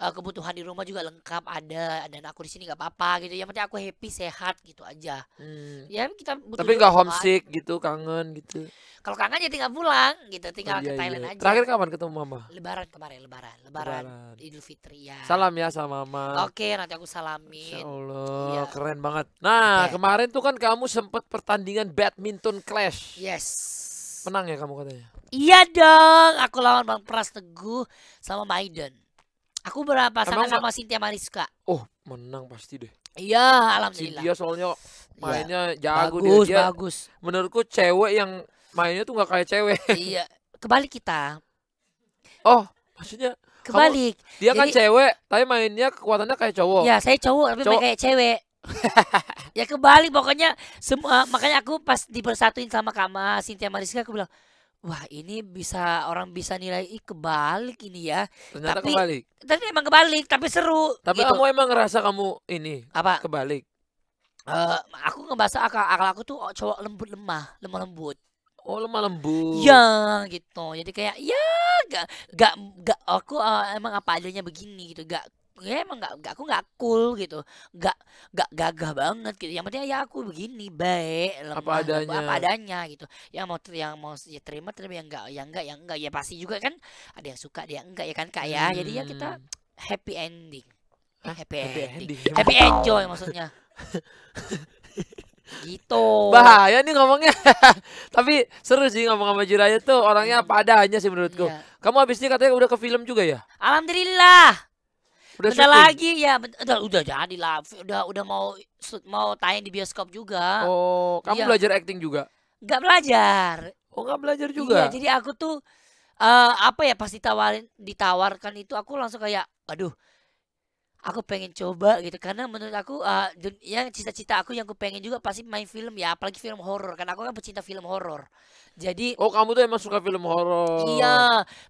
uh, kebutuhan di rumah juga lengkap ada dan aku di sini nggak apa-apa gitu yang penting aku happy sehat gitu aja hmm. ya kita butuh tapi nggak homesick aja. gitu kangen gitu kalau kangen ya tinggal pulang gitu tinggal oh, iya, ke iya. Thailand iya. aja terakhir kapan ketemu mama lebaran kemarin lebaran lebaran, lebaran. Idul Fitri ya salam ya sama mama oke nanti aku salamin Insya Allah ya. keren banget nah okay. kemarin tuh kan kamu sempet pertandingan badminton clash yes Menang ya kamu katanya? Iya dong, aku lawan Bang Pras Teguh sama Maiden. Aku berapa sama sama Cynthia Mariska. Oh, menang pasti deh. Iya, alhamdulillah. Cynthia soalnya iya. mainnya ya. jago bagus, dia. Bagus, bagus. Menurutku cewek yang mainnya tuh nggak kayak cewek. *laughs* Iya, kebalik kita. Oh, maksudnya kebalik. Kamu, dia kan Jadi, kan cewek, tapi mainnya kekuatannya kayak cowok. Iya, saya cowok tapi cowok. kayak cewek. *laughs* ya kebalik pokoknya semua eh, makanya aku pas dipersatuin sama Kama Cynthia Mariska aku bilang Wah, ini bisa orang bisa nilai Ih, kebalik ini ya. Ternyata tapi, kebalik. Tadi emang kebalik, tapi seru. Tapi gitu. kamu emang ngerasa kamu ini apa? Kebalik. Uh, aku ngebahas akal akal aku tuh oh, cowok lembut lemah, lemah lembut. Oh lemah lembut. Ya gitu. Jadi kayak ya gak gak gak aku uh, emang apa adanya begini gitu. Gak ya emang nggak nggak aku nggak cool gitu nggak nggak gagah banget gitu yang penting ya aku begini baik lemah, apa gitu. adanya apa adanya gitu yang mau yang mau ya terima terima yang nggak yang nggak yang nggak ya pasti juga kan ada yang suka ada yang enggak ya kan kak ya hmm. jadi ya kita hmm. happy ending Hah? happy, happy ending, ending. happy enjoy maksudnya *laughs* gitu bahaya nih ngomongnya *laughs* tapi seru sih ngomong sama Jiraya tuh orangnya hmm. apa adanya sih menurutku iya. kamu habis ini katanya udah ke film juga ya alhamdulillah Udah bentar lagi ya, udah udah jadi lah. Udah udah mau mau tayang di bioskop juga. Oh, kamu iya. belajar acting juga? Gak belajar. Oh, gak belajar iya, juga. Iya, jadi aku tuh uh, apa ya pas ditawarin ditawarkan itu aku langsung kayak aduh aku pengen coba gitu karena menurut aku eh, uh, yang cita-cita aku yang aku pengen juga pasti main film ya apalagi film horor karena aku kan pecinta film horor jadi oh kamu tuh emang suka film iya, horor iya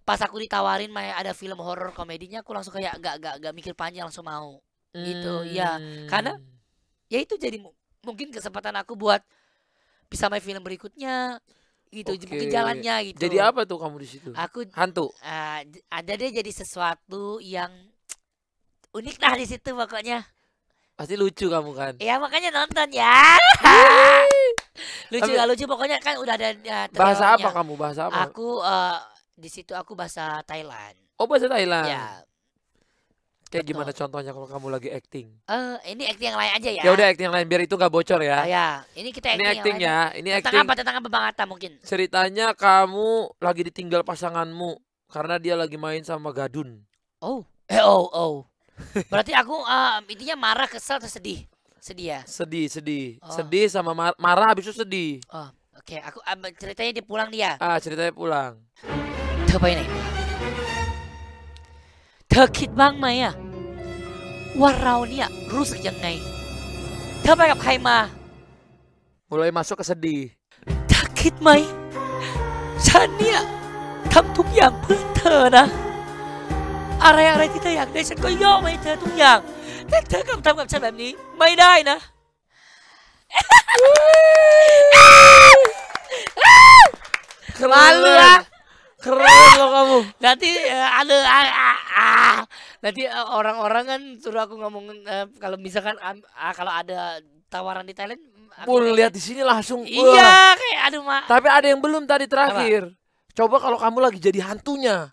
pas aku ditawarin main ada film horor komedinya aku langsung kayak gak gak gak mikir panjang langsung mau gitu, iya. hmm. gitu ya karena ya itu jadi mungkin kesempatan aku buat bisa main film berikutnya gitu okay. mungkin jalannya gitu jadi apa tuh kamu di situ aku hantu uh, ada deh jadi sesuatu yang unik lah di situ pokoknya pasti lucu kamu kan ya makanya nonton ya lucu gak lucu pokoknya kan udah ada Ya, bahasa apa kamu bahasa apa aku uh, di situ aku bahasa Thailand oh bahasa Thailand ya Kayak Betul. gimana contohnya kalau kamu lagi acting? Eh, uh, ini acting yang lain aja ya. Ya udah acting yang lain biar itu nggak bocor ya. Oh, ya, ini kita acting, ini acting ya. Ini tentang acting. apa? Tentang apa Bang Atta mungkin? Ceritanya kamu lagi ditinggal pasanganmu karena dia lagi main sama gadun. Oh. Eh, oh, oh. Berarti aku uh, intinya marah, kesal, atau sedih? Sedih ya? Sedih, sedih. Oh. Sedih sama mar marah habis itu sedih. Oh, oke. Okay. Aku um, ceritanya dia pulang dia. Ah, ceritanya pulang. bang Maya Tuh apa ini? Th ya? ma mulai masuk ke sedih เธอคิดไหมฉันเนี่ยทำทุกอย่างเพื่อเธอนะอะไรอะไรที่เธออยากได้ฉันก็ย่อมาให้เธอทุกอย่าง Nanti ada nanti orang-orang kan suruh aku ngomong kalau misalkan kalau ada tawaran di Thailand mm, lihat di sini langsung. Iya, kayak aduh mak. Tapi ada yang belum tadi terakhir. Coba kalau kamu lagi jadi hantunya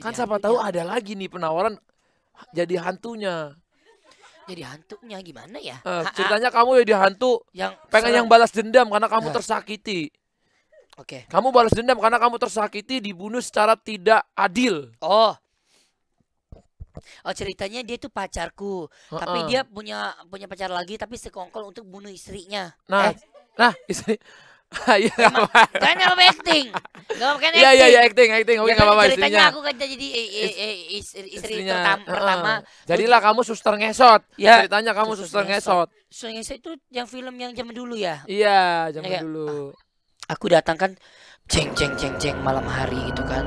kan siapa tahu ada lagi nih penawaran jadi hantunya jadi hantunya gimana ya eh, ceritanya kamu jadi hantu yang pengen serang. yang balas dendam karena kamu eh. tersakiti oke okay. kamu balas dendam karena kamu tersakiti dibunuh secara tidak adil oh Oh ceritanya dia itu pacarku, uh-uh. tapi dia punya punya pacar lagi tapi sekongkol untuk bunuh istrinya. Nah, eh. nah istri *laughs* Iya. *laughs* kan nggak acting. Nggak apa acting. Iya iya iya acting acting. Oke nggak apa-apa Ceritanya aku kan jadi eh, eh, eh, istri, istri pertama, Jadilah kamu suster ngesot. Ya. Ceritanya kamu suster ngesot. Suster ngesot itu yang film yang zaman dulu ya. Iya zaman ya, ya. dulu. Aku datang kan ceng ceng ceng ceng malam hari gitu kan.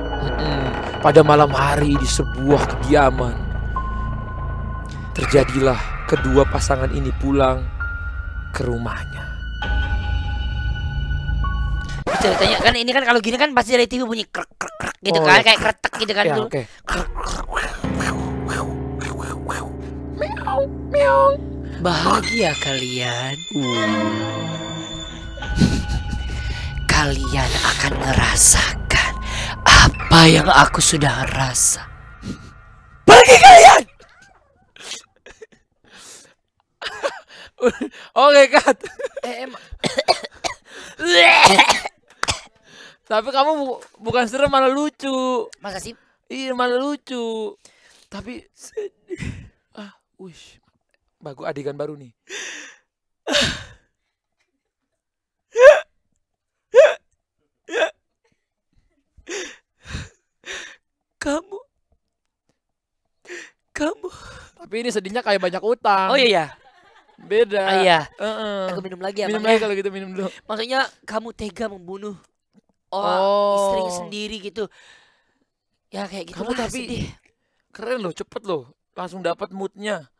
Pada malam hari di sebuah kediaman terjadilah kedua pasangan ini pulang ke rumahnya ceritanya kan ini kan kalau gini kan pasti dari TV bunyi krek krek krek gitu kan kayak kretek gitu kan dulu. Okay. meow Bahagia kalian. kalian akan merasakan apa yang aku sudah rasa. Pergi kalian. Oke, okay, Kat. Eh, tapi kamu bu bukan serem malah lucu. Masa sih? Iya malah lucu. Tapi sedih. *laughs* Ah, wish. Bagus adegan baru nih. kamu kamu tapi ini sedihnya kayak banyak utang oh iya, iya. beda oh, iya uh -uh. aku minum lagi ya minum ya. lagi kalau gitu minum dulu maksudnya kamu tega membunuh oh. istrinya oh. sendiri gitu ya kayak gitu kamu lah, tapi sedih. keren loh cepet loh langsung dapat moodnya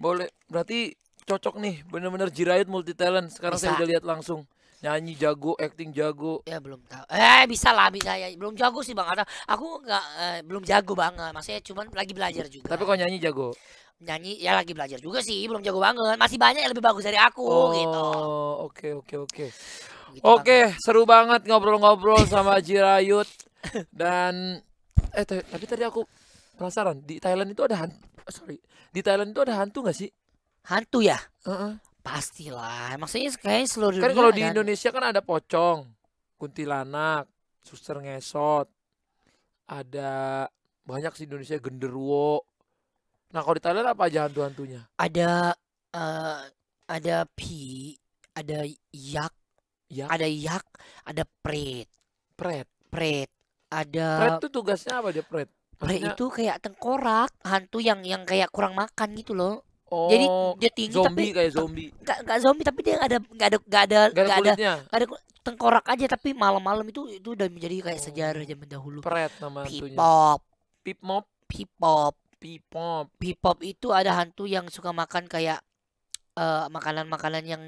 boleh berarti cocok nih bener-bener jirayut multi talent sekarang bisa. saya udah lihat langsung nyanyi jago acting jago ya belum tahu eh bisa lah bisa ya belum jago sih bang ada. aku nggak eh, belum jago banget eh, maksudnya cuman lagi belajar juga tapi kalau nyanyi jago nyanyi ya lagi belajar juga sih belum jago banget masih banyak yang lebih bagus dari aku gitu. oh, gitu oke okay, oke okay, oke okay. Gitu kan. Oke, kan. seru banget ngobrol-ngobrol sama Jirayut dan eh tapi tadi aku penasaran di Thailand itu ada hantu sorry di Thailand itu ada hantu nggak sih? Hantu ya? Uh -uh. Pastilah. Maksudnya kayaknya seluruh kan dunia. Kan kalau di Indonesia kan ada pocong, kuntilanak, suster ngesot, ada banyak sih Indonesia genderuwo. Nah kalau di Thailand apa aja hantu-hantunya? Ada uh, ada pi, ada yak, yak. ada yak, ada pret. Pret. Pret. Ada Pret itu tugasnya apa dia pret? Pret itu kayak tengkorak, hantu yang yang kayak kurang makan gitu loh. Oh, Jadi dia tinggi zombie tapi kayak zombie. Enggak enggak zombie tapi dia ada enggak ada enggak ada enggak ada, gak ada, ada tengkorak aja tapi malam-malam itu itu udah menjadi kayak oh. sejarah zaman dahulu. Pret nama hantunya. Pipop. Pipmop. Pipop. Pipop. Pipop itu ada hantu yang suka makan kayak eh, makanan-makanan uh, makanan -makanan yang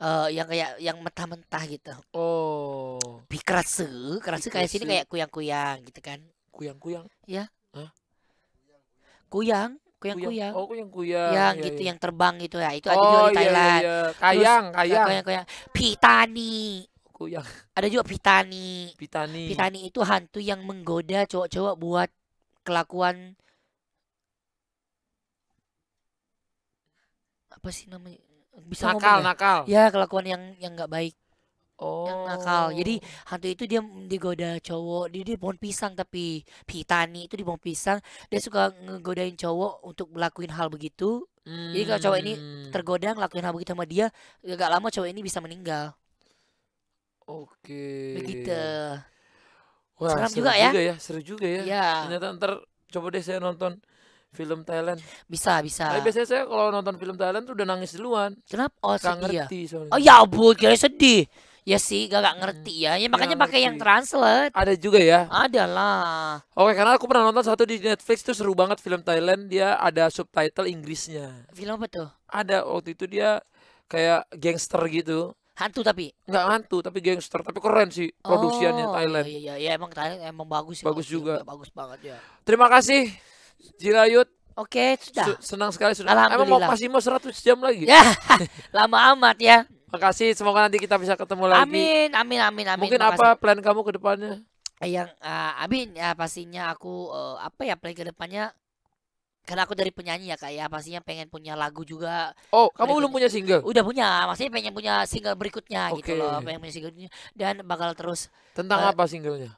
uh, yang kayak yang mentah-mentah gitu. Oh. Bi kerasu kerasu kayak sini kayak kuyang-kuyang gitu kan. Kuyang-kuyang. Ya. Kuyang, kuyang-kuyang. Oh, kuyang-kuyang. Yang ya, gitu ya. yang terbang gitu ya. Itu oh, ada juga di iya, iya, Thailand. Iya, iya. Kayang, Terus, ya, kayang. Kuyang-kuyang. Pitani. Kuyang. Ada juga pitani. Pitani. Pitani itu hantu yang menggoda cowok-cowok buat kelakuan apa sih namanya bisa nakal, ngomong, ya? nakal. Ya, kelakuan yang yang nggak baik. Oh. Yang nakal. Oh. Jadi hantu itu dia digoda cowok. Dia di pohon pisang tapi pitani itu di pohon pisang. Dia suka ngegodain cowok untuk melakuin hal begitu. Hmm. Jadi kalau cowok ini hmm. tergoda ngelakuin hal begitu sama dia, ya gak lama cowok ini bisa meninggal. Oke. Okay. Begitu. Wah, seram, seru juga, ya. juga ya. ya. Seru juga ya. Iya. Ternyata ntar coba deh saya nonton film Thailand. Bisa, bisa. Tapi biasanya saya kalau nonton film Thailand tuh udah nangis duluan. Kenapa? Oh, gak sedih ya? ngerti ya? soalnya. Oh ya abu kira sedih. Ya sih, gak, gak hmm. ngerti ya. Ya makanya pakai yang translate. Ada juga ya. Ada lah. Oke, karena aku pernah nonton satu di Netflix tuh seru banget film Thailand. Dia ada subtitle Inggrisnya. Film apa tuh? Ada waktu itu dia kayak gangster gitu. Hantu tapi? nggak hantu, tapi gangster. Tapi keren sih produksiannya oh, Thailand. Iya, iya, ya, emang Thailand emang bagus sih. Bagus juga. Bagus banget ya. Terima kasih. Jirayut. Oke, sudah. senang sekali sudah. Alhamdulillah. Emang mau masih mau 100 jam lagi? Ya, *laughs* lama amat ya. Makasih, semoga nanti kita bisa ketemu lagi. Amin, amin, amin, amin. Mungkin Makasih. apa plan kamu ke depannya? Eh, yang uh, amin ya pastinya aku uh, apa ya plan ke depannya karena aku dari penyanyi ya kak ya pastinya pengen punya lagu juga oh kamu belum punya single udah punya maksudnya pengen punya single berikutnya okay. gitu loh pengen punya single dan bakal terus tentang uh, apa singlenya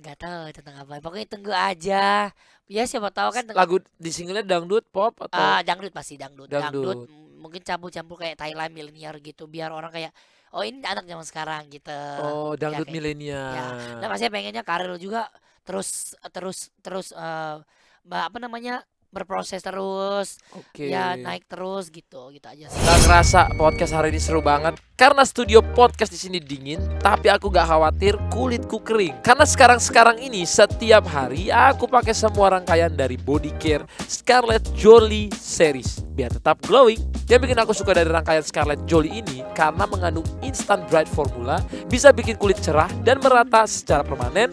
Gak tahu tentang apa. Pokoknya tunggu aja. Ya siapa tahu kan lagu di singlenya dangdut pop atau uh, dangdut pasti dangdut. Dangdut, dangdut mungkin campur-campur kayak Thailand milenial gitu biar orang kayak oh ini anak zaman sekarang gitu. Oh, ya, dangdut gitu. ya, milenial. Ya. Nah, pasti pengennya karir juga terus terus terus uh, apa namanya berproses terus okay. ya naik terus gitu gitu aja sih. Gak ngerasa podcast hari ini seru banget karena studio podcast di sini dingin tapi aku gak khawatir kulitku kering karena sekarang sekarang ini setiap hari aku pakai semua rangkaian dari body care Scarlett Jolie series biar tetap glowing yang bikin aku suka dari rangkaian Scarlett Jolly ini karena mengandung instant bright formula bisa bikin kulit cerah dan merata secara permanen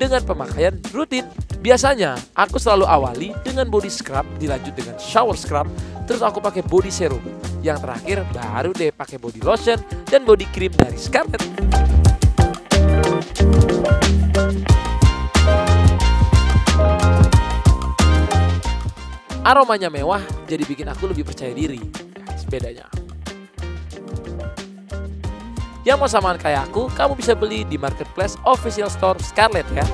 dengan pemakaian rutin. Biasanya aku selalu awali dengan body scrub dilanjut dengan shower scrub, terus aku pakai body serum. Yang terakhir baru deh pakai body lotion dan body cream dari Scarlett. Aromanya mewah jadi bikin aku lebih percaya diri. Guys, nah, bedanya. Yang mau samaan kayak aku, kamu bisa beli di marketplace official store Scarlett ya.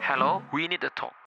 Hello, we need a talk.